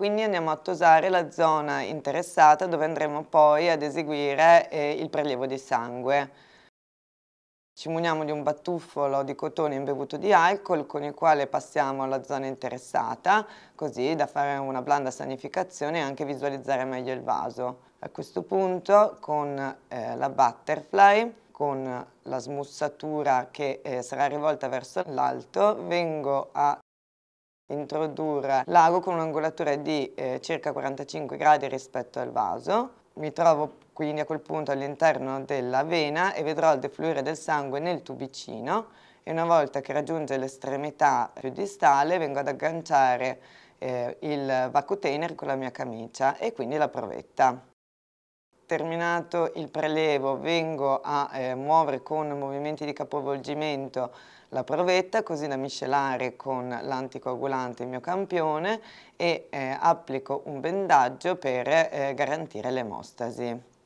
quindi andiamo a tosare la zona interessata dove andremo poi ad eseguire eh, il prelievo di sangue. Ci muniamo di un battuffolo di cotone imbevuto di alcol con il quale passiamo alla zona interessata, così da fare una blanda sanificazione e anche visualizzare meglio il vaso. A questo punto con eh, la butterfly, con la smussatura che eh, sarà rivolta verso l'alto, vengo a introdurre l'ago con un'angolatura di eh, circa 45 gradi rispetto al vaso. Mi trovo quindi a quel punto all'interno della vena e vedrò il defluire del sangue nel tubicino e una volta che raggiunge l'estremità più distale vengo ad agganciare eh, il vacutener con la mia camicia e quindi la provetta terminato il prelevo vengo a eh, muovere con movimenti di capovolgimento la provetta così da miscelare con l'anticoagulante il mio campione e eh, applico un bendaggio per eh, garantire l'emostasi.